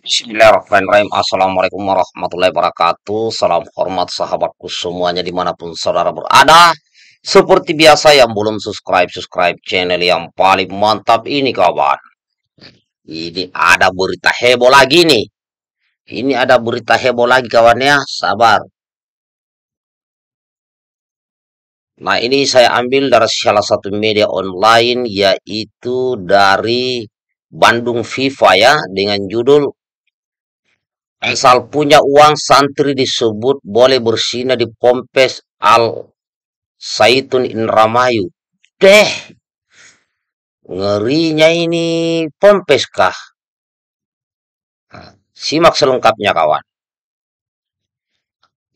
Bismillahirrahmanirrahim. Assalamualaikum warahmatullahi wabarakatuh. Salam hormat sahabatku semuanya dimanapun saudara berada. Seperti biasa yang belum subscribe, subscribe channel yang paling mantap ini kawan. Ini ada berita heboh lagi nih. Ini ada berita heboh lagi kawan ya. Sabar. Nah ini saya ambil dari salah satu media online yaitu dari Bandung FIFA ya dengan judul Asal punya uang santri disebut boleh bersina di Pompes Al Saitun Indramayu. Deh, ngerinya ini Pompes kah? Simak selengkapnya kawan.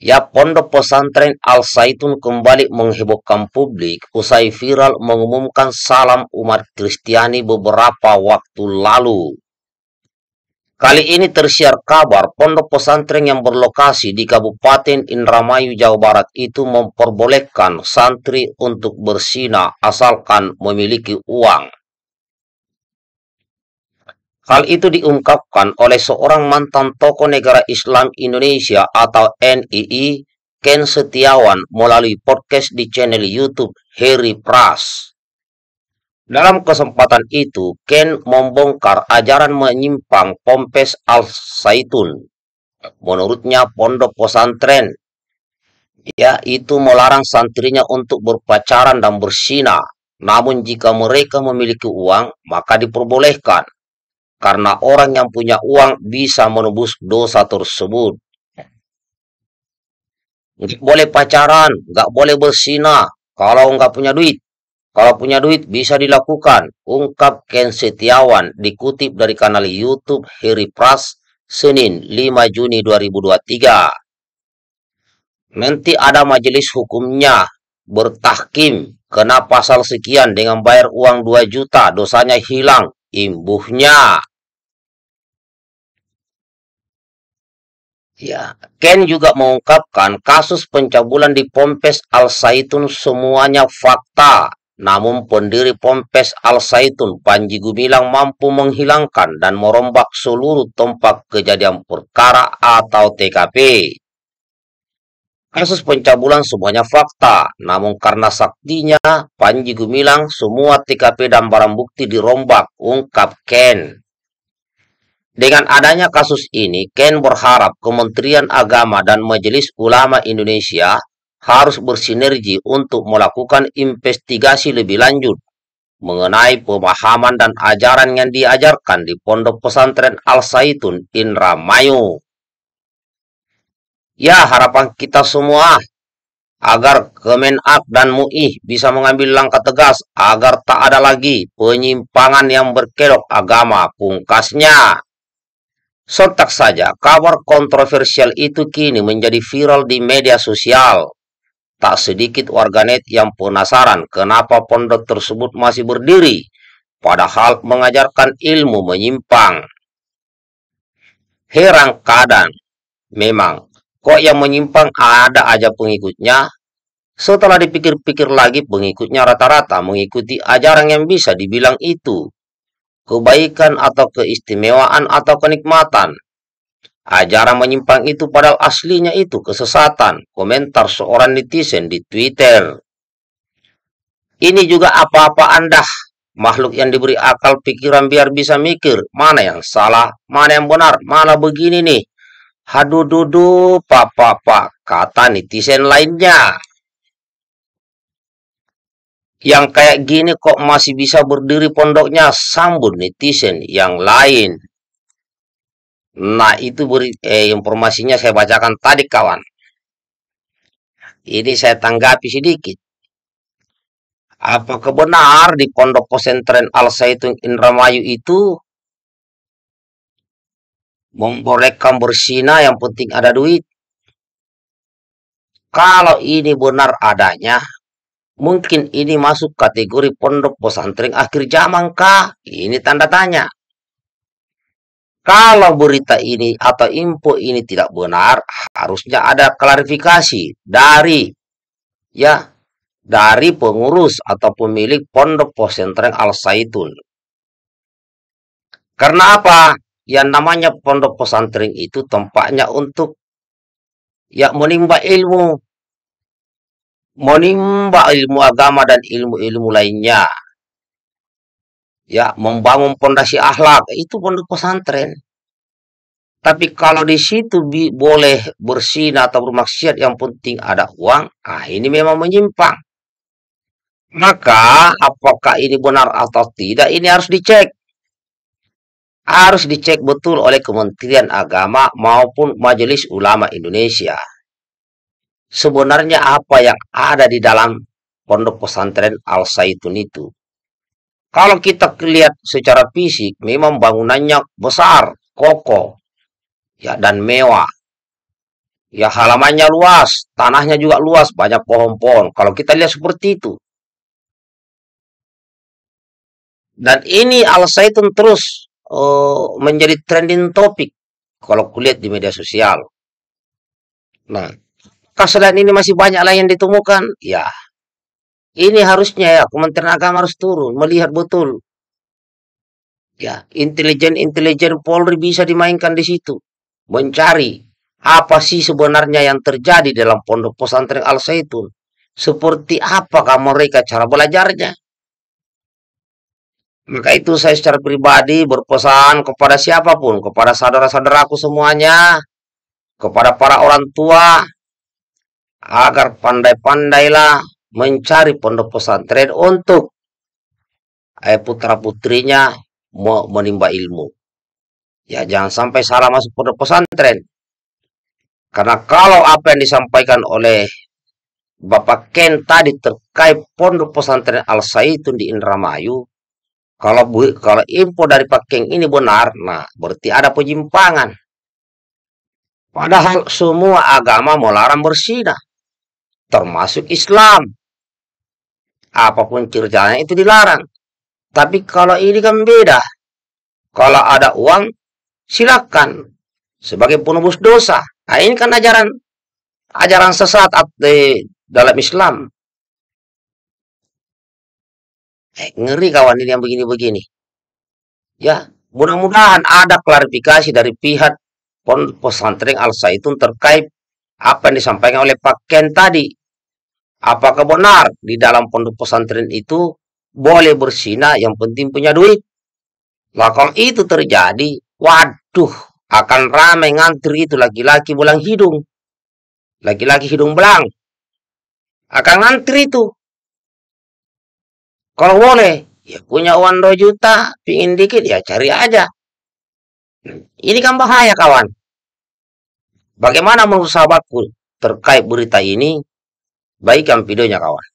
Ya pondok pesantren Al Saitun kembali menghebohkan publik usai viral mengumumkan salam umat Kristiani beberapa waktu lalu. Kali ini tersiar kabar pondok pesantren yang berlokasi di Kabupaten Indramayu, Jawa Barat itu memperbolehkan santri untuk bersina asalkan memiliki uang. Hal itu diungkapkan oleh seorang mantan tokoh negara Islam Indonesia atau NII, Ken Setiawan melalui podcast di channel YouTube Harry Pras. Dalam kesempatan itu, Ken membongkar ajaran menyimpang Pompes Al-Saitun. Menurutnya, pondok pesantren yaitu melarang santrinya untuk berpacaran dan bersina. Namun jika mereka memiliki uang, maka diperbolehkan. Karena orang yang punya uang bisa menebus dosa tersebut. boleh pacaran, nggak boleh bersina kalau nggak punya duit kalau punya duit bisa dilakukan, ungkap Ken Setiawan dikutip dari kanal YouTube Heri Pras Senin 5 Juni 2023. Nanti ada majelis hukumnya bertahkim kena pasal sekian dengan bayar uang 2 juta dosanya hilang imbuhnya. Ya, Ken juga mengungkapkan kasus pencabulan di Pompes Al Saitun semuanya fakta namun pendiri Pompes Al-Saitun Panji Gumilang mampu menghilangkan dan merombak seluruh tempat kejadian perkara atau TKP. Kasus pencabulan semuanya fakta, namun karena saktinya Panji Gumilang semua TKP dan barang bukti dirombak, ungkap Ken. Dengan adanya kasus ini, Ken berharap Kementerian Agama dan Majelis Ulama Indonesia harus bersinergi untuk melakukan investigasi lebih lanjut mengenai pemahaman dan ajaran yang diajarkan di Pondok Pesantren Al-Saitun Indramayu. Ya, harapan kita semua agar Kemenak dan MUI bisa mengambil langkah tegas agar tak ada lagi penyimpangan yang berkerok agama pungkasnya. Sontak saja, kabar kontroversial itu kini menjadi viral di media sosial. Tak sedikit warganet yang penasaran kenapa pondok tersebut masih berdiri, padahal mengajarkan ilmu menyimpang. Herangkatan, kadang, memang, kok yang menyimpang ada aja pengikutnya? Setelah dipikir-pikir lagi, pengikutnya rata-rata mengikuti ajaran yang bisa dibilang itu. Kebaikan atau keistimewaan atau kenikmatan Ajaran ah, menyimpang itu padahal aslinya itu kesesatan. Komentar seorang netizen di Twitter. Ini juga apa-apa Anda. Makhluk yang diberi akal pikiran biar bisa mikir. Mana yang salah, mana yang benar, mana begini nih. Hadududu, papa, papa, kata netizen lainnya. Yang kayak gini kok masih bisa berdiri pondoknya, sambut netizen yang lain. Nah, itu beri, eh, informasinya saya bacakan tadi kawan. Ini saya tanggapi sedikit. Apakah benar di pondok pesantren Al Zaitun Indramayu itu membolehkan bersina yang penting ada duit? Kalau ini benar adanya, mungkin ini masuk kategori pondok pesantren akhir zaman kah? Ini tanda tanya. Kalau berita ini atau info ini tidak benar, harusnya ada klarifikasi dari ya dari pengurus atau pemilik pondok pesantren Al Saitun. Karena apa? Yang namanya pondok pesantren itu tempatnya untuk ya menimba ilmu, menimba ilmu agama dan ilmu-ilmu lainnya ya membangun pondasi akhlak itu pondok pesantren tapi kalau di situ bi boleh bersin atau bermaksiat yang penting ada uang ah ini memang menyimpang maka apakah ini benar atau tidak ini harus dicek harus dicek betul oleh Kementerian Agama maupun Majelis Ulama Indonesia sebenarnya apa yang ada di dalam pondok pesantren Al Saitun itu kalau kita lihat secara fisik, memang bangunannya besar, kokoh, ya dan mewah. Ya halamannya luas, tanahnya juga luas, banyak pohon-pohon. Kalau kita lihat seperti itu. Dan ini Al saitun terus uh, menjadi trending topic kalau kulihat di media sosial. Nah, kesalahan ini masih banyak lain yang ditemukan. Ya, ini harusnya ya Kementerian Agama harus turun melihat betul. Ya, intelijen-intelijen Polri bisa dimainkan di situ. Mencari apa sih sebenarnya yang terjadi dalam pondok pesantren Al Zaitun? Seperti apakah mereka cara belajarnya? Maka itu saya secara pribadi berpesan kepada siapapun, kepada saudara-saudaraku semuanya, kepada para orang tua, agar pandai-pandailah mencari pondok pesantren untuk putra putrinya mau menimba ilmu. Ya jangan sampai salah masuk pondok pesantren. Karena kalau apa yang disampaikan oleh Bapak Ken tadi terkait pondok pesantren Al Saitun di Indramayu, kalau bu, kalau info dari Pak Ken ini benar, nah berarti ada penyimpangan. Padahal semua agama melarang bersinah, termasuk Islam apapun ceritanya itu dilarang. Tapi kalau ini kan beda. Kalau ada uang, silakan sebagai penebus dosa. Nah, ini kan ajaran ajaran sesat di dalam Islam. Eh, ngeri kawan ini yang begini-begini. Ya, mudah-mudahan ada klarifikasi dari pihak pondok pesantren Al saitun terkait apa yang disampaikan oleh Pak Ken tadi Apakah benar di dalam pondok pesantren itu boleh bersina yang penting punya duit? Lah kalau itu terjadi, waduh akan ramai ngantri itu laki-laki belang hidung. Laki-laki hidung belang. Akan ngantri itu. Kalau boleh, ya punya uang 2 juta, pingin dikit, ya cari aja. Ini kan bahaya kawan. Bagaimana menurut sahabatku terkait berita ini? baikkan videonya kawan